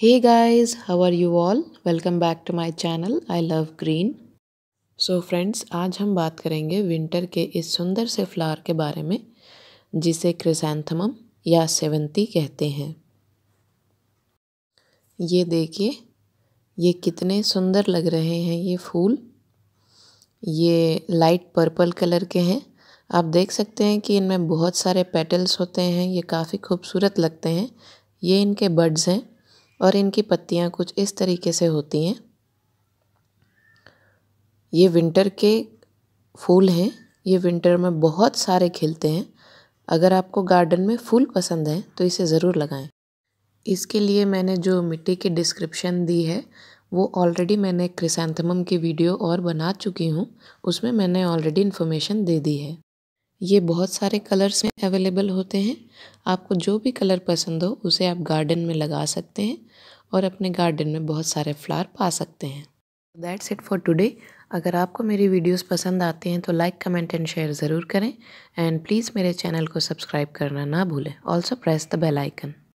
Hey guys, how are you all? Welcome back to my channel. I love green. So friends, आज हम बात करेंगे winter के इस सुंदर से फ्लावर के बारे में जिसे क्रिसैंथमम या सेवंती कहते हैं ये देखिए ये कितने सुंदर लग रहे हैं ये फूल ये लाइट पर्पल कलर के हैं आप देख सकते हैं कि इनमें बहुत सारे पेटल्स होते हैं ये काफ़ी खूबसूरत लगते हैं ये इनके बर्ड्स हैं और इनकी पत्तियाँ कुछ इस तरीके से होती हैं ये विंटर के फूल हैं ये विंटर में बहुत सारे खिलते हैं अगर आपको गार्डन में फूल पसंद हैं तो इसे ज़रूर लगाएं इसके लिए मैंने जो मिट्टी की डिस्क्रिप्शन दी है वो ऑलरेडी मैंने क्रिसेंथमम की वीडियो और बना चुकी हूँ उसमें मैंने ऑलरेडी इन्फॉर्मेशन दे दी है ये बहुत सारे कलर्स में अवेलेबल होते हैं आपको जो भी कलर पसंद हो उसे आप गार्डन में लगा सकते हैं और अपने गार्डन में बहुत सारे फ्लावर पा सकते हैं दैट्स इट फॉर टुडे अगर आपको मेरी वीडियोस पसंद आते हैं तो लाइक कमेंट एंड शेयर ज़रूर करें एंड प्लीज़ मेरे चैनल को सब्सक्राइब करना ना भूलें also press the bell icon